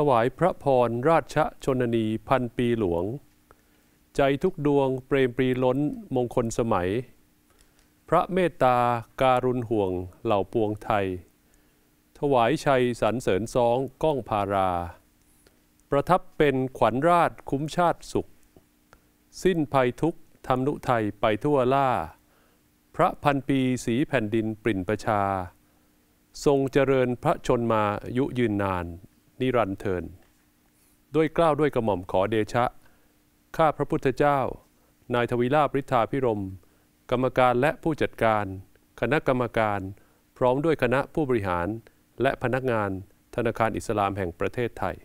ถวายพระพรราชชนนีพันปีหลวง ใจทุกดวงเปรมปรีล้นมงคลสมัย พระเมตตาการุณห่วงเหล่าปวงไทย ถวายชัยสรรเสริญซองก้องพารา ประทับเป็นขวัญราชคุ้มชาติสุข สิ้นภัยทุกทำนุไทยไปทั่วล่า พระพันปีสีแผ่นดินปริ่นประชา ทรงเจริญพระชนมา ยุยืนนานนิรันเทิน ด้วยกล้าวด้วยกระหม่อมขอเดชะ ข้าพระพุทธเจ้า นายทวีลาบริธาพิรม กรรมการและผู้จัดการ คณะกรรมการ พร้อมด้วยคณะผู้บริหาร และพนักงานธนาคารอิสลามแห่งประเทศไทย